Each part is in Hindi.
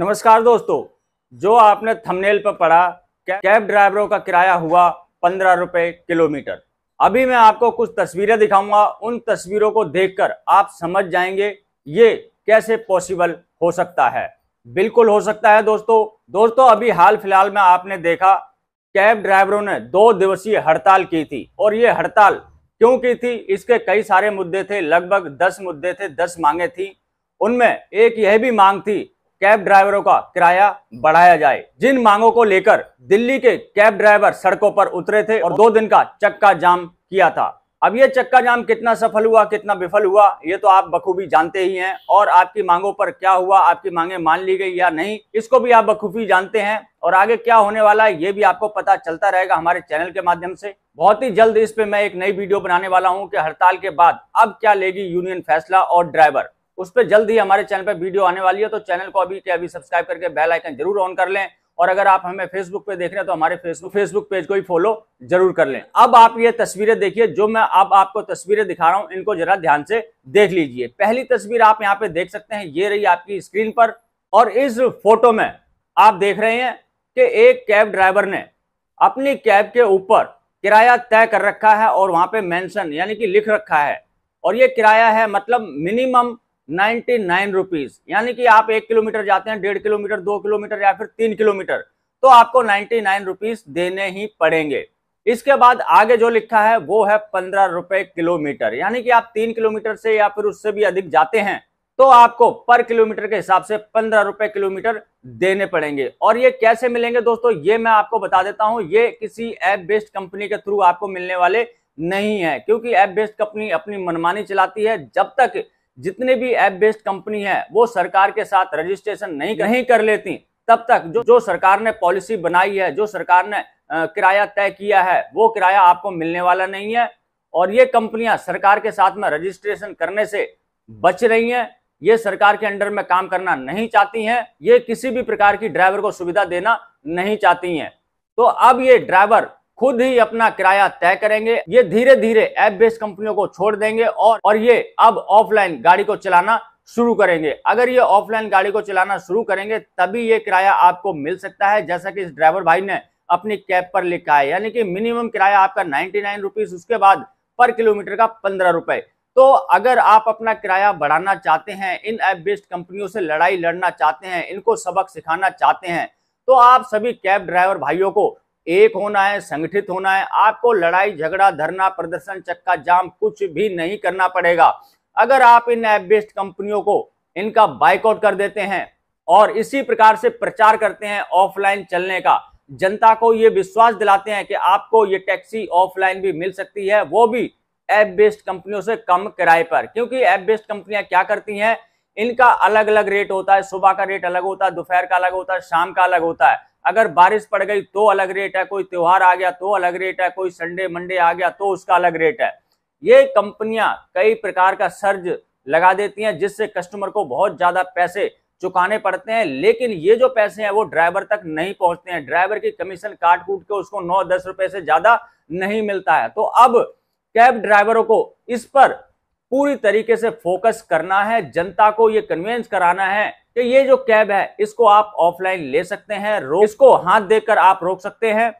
नमस्कार दोस्तों जो आपने थंबनेल पर पढ़ा कैब ड्राइवरों का किराया हुआ पंद्रह रुपए किलोमीटर अभी मैं आपको कुछ तस्वीरें दिखाऊंगा उन तस्वीरों को देखकर आप समझ जाएंगे ये कैसे पॉसिबल हो सकता है बिल्कुल हो सकता है दोस्तों दोस्तों अभी हाल फिलहाल में आपने देखा कैब ड्राइवरों ने दो दिवसीय हड़ताल की थी और ये हड़ताल क्यों की थी इसके कई सारे मुद्दे थे लगभग दस मुद्दे थे दस मांगे थी उनमें एक यह भी मांग थी कैब ड्राइवरों का किराया बढ़ाया जाए जिन मांगों को लेकर दिल्ली के कैब ड्राइवर सड़कों पर उतरे थे और दो दिन का चक्का जाम किया था अब ये चक्का जाम कितना सफल हुआ कितना विफल हुआ ये तो आप बखूबी जानते ही हैं और आपकी मांगों पर क्या हुआ आपकी मांगे मान ली गई या नहीं इसको भी आप बखूबी जानते हैं और आगे क्या होने वाला है ये भी आपको पता चलता रहेगा हमारे चैनल के माध्यम से बहुत ही जल्द इस पे मैं एक नई वीडियो बनाने वाला हूँ कि हड़ताल के बाद अब क्या लेगी यूनियन फैसला और ड्राइवर उस पर जल्द ही हमारे चैनल पर वीडियो आने वाली है तो चैनल को अभी के अभी सब्सक्राइब करके बेल आइकन जरूर ऑन कर लें और अगर आप हमें फेसबुक पे देख रहे हैं तो हमारे फेसबुक फेसबुक पेज को भी फॉलो जरूर कर लें अब आप ये तस्वीरें देखिए जो मैं अब आपको तस्वीरें दिखा रहा हूं इनको जरा ध्यान से देख लीजिए पहली तस्वीर आप यहाँ पे देख सकते हैं ये रही आपकी स्क्रीन पर और इस फोटो में आप देख रहे हैं कि एक कैब ड्राइवर ने अपनी कैब के ऊपर किराया तय कर रखा है और वहां पे मैंशन यानी कि लिख रखा है और ये किराया है मतलब मिनिमम नाइन्टी नाइन रुपीज यानी कि आप एक किलोमीटर जाते हैं डेढ़ किलोमीटर दो किलोमीटर या फिर तीन किलोमीटर तो आपको नाइन्टी नाइन रुपीज देने ही पड़ेंगे इसके बाद आगे जो लिखा है वो है पंद्रह रुपए किलोमीटर यानी कि आप तीन किलोमीटर से या फिर उससे भी अधिक जाते हैं तो आपको पर किलोमीटर के हिसाब से पंद्रह रुपए किलोमीटर देने पड़ेंगे और ये कैसे मिलेंगे दोस्तों ये मैं आपको बता देता हूं ये किसी ऐप बेस्ड कंपनी के थ्रू आपको मिलने वाले नहीं है क्योंकि ऐप बेस्ड कंपनी अपनी मनमानी चलाती है जब तक जितने भी ऐप बेस्ड कंपनी है वो सरकार के साथ रजिस्ट्रेशन नहीं नहीं कर लेती तब तक जो जो सरकार ने पॉलिसी बनाई है जो सरकार ने किराया तय किया है वो किराया आपको मिलने वाला नहीं है और ये कंपनियां सरकार के साथ में रजिस्ट्रेशन करने से बच रही हैं ये सरकार के अंडर में काम करना नहीं चाहती हैं ये किसी भी प्रकार की ड्राइवर को सुविधा देना नहीं चाहती हैं तो अब ये ड्राइवर खुद ही अपना किराया तय करेंगे ये धीरे धीरे ऐप बेस्ड कंपनियों को छोड़ देंगे और और ये अब ऑफलाइन गाड़ी को चलाना शुरू करेंगे अगर ये ऑफलाइन गाड़ी को चलाना शुरू करेंगे तभी ये किराया आपको मिल सकता है जैसा कि इस ड्राइवर भाई ने अपनी कैब पर लिखा है यानी कि मिनिमम किराया आपका नाइन्टी नाइन रुपीज उसके बाद पर किलोमीटर का पंद्रह रुपए तो अगर आप अपना किराया बढ़ाना चाहते हैं इन ऐप बेस्ड कंपनियों से लड़ाई लड़ना चाहते हैं इनको सबक सिखाना चाहते हैं तो आप सभी कैब ड्राइवर भाइयों को एक होना है संगठित होना है आपको लड़ाई झगड़ा धरना प्रदर्शन चक्का जाम कुछ भी नहीं करना पड़ेगा अगर आप इन एप बेस्ड कंपनियों को इनका बाइकआउट कर देते हैं और इसी प्रकार से प्रचार करते हैं ऑफलाइन चलने का जनता को ये विश्वास दिलाते हैं कि आपको ये टैक्सी ऑफलाइन भी मिल सकती है वो भी एप बेस्ड कंपनियों से कम किराए पर क्योंकि एप बेस्ड कंपनियां क्या करती हैं इनका अलग अलग रेट होता है सुबह का रेट अलग होता है दोपहर का अलग होता है शाम का अलग होता है अगर बारिश पड़ गई तो अलग रेट है कोई त्योहार आ गया तो अलग रेट है कोई संडे मंडे आ गया तो उसका अलग रेट है ये कंपनियां कई प्रकार का सर्ज लगा देती हैं जिससे कस्टमर को बहुत ज़्यादा पैसे चुकाने पड़ते हैं लेकिन ये जो पैसे हैं वो ड्राइवर तक नहीं पहुंचते हैं ड्राइवर की कमीशन काट कूट के उसको नौ दस रुपए से ज़्यादा नहीं मिलता है तो अब कैब ड्राइवरों को इस पर पूरी तरीके से फोकस करना है जनता को ये कन्वेंस कराना है कि तो ये जो कैब है इसको आप ऑफलाइन ले सकते हैं रोक इसको हाथ देकर आप रोक सकते हैं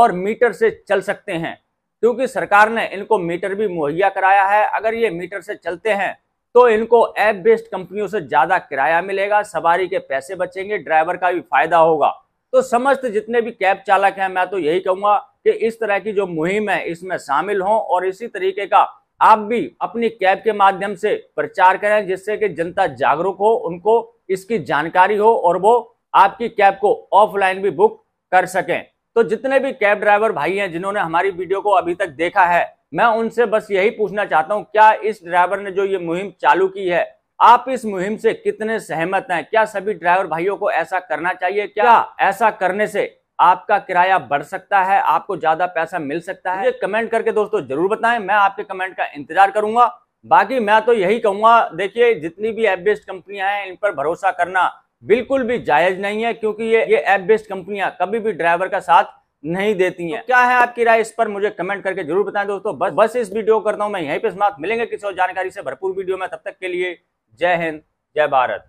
और मीटर से चल सकते हैं क्योंकि सरकार ने इनको मीटर भी मुहैया कराया है अगर ये मीटर से चलते हैं तो इनको ऐप बेस्ड कंपनियों से ज़्यादा किराया मिलेगा सवारी के पैसे बचेंगे ड्राइवर का भी फायदा होगा तो समस्त जितने भी कैब चालक हैं मैं तो यही कहूँगा कि इस तरह की जो मुहिम है इसमें शामिल हों और इसी तरीके का आप भी अपनी कैब के माध्यम से प्रचार करें जिससे कि जनता जागरूक हो उनको इसकी जानकारी हो और वो आपकी कैब को ऑफलाइन भी बुक कर सकें तो जितने भी कैब ड्राइवर भाई हैं जिन्होंने हमारी वीडियो को अभी तक देखा है मैं उनसे बस यही पूछना चाहता हूं क्या इस ड्राइवर ने जो ये मुहिम चालू की है आप इस मुहिम से कितने सहमत हैं क्या सभी ड्राइवर भाइयों को ऐसा करना चाहिए क्या ऐसा करने से आपका किराया बढ़ सकता है आपको ज़्यादा पैसा मिल सकता है कमेंट करके दोस्तों ज़रूर बताएं मैं आपके कमेंट का इंतजार करूंगा बाकी मैं तो यही कहूंगा देखिए जितनी भी एप बेस्ड कंपनियां हैं इन पर भरोसा करना बिल्कुल भी जायज़ नहीं है क्योंकि ये ये एप बेस्ड कंपनियां कभी भी ड्राइवर का साथ नहीं देती हैं तो क्या है आपकी राय इस पर मुझे कमेंट करके जरूर बताएं दोस्तों बस बस इस वीडियो करता हूं मैं यहीं पर समाप्त मिलेंगे किसी और जानकारी से भरपूर वीडियो में तब तक के लिए जय हिंद जय भारत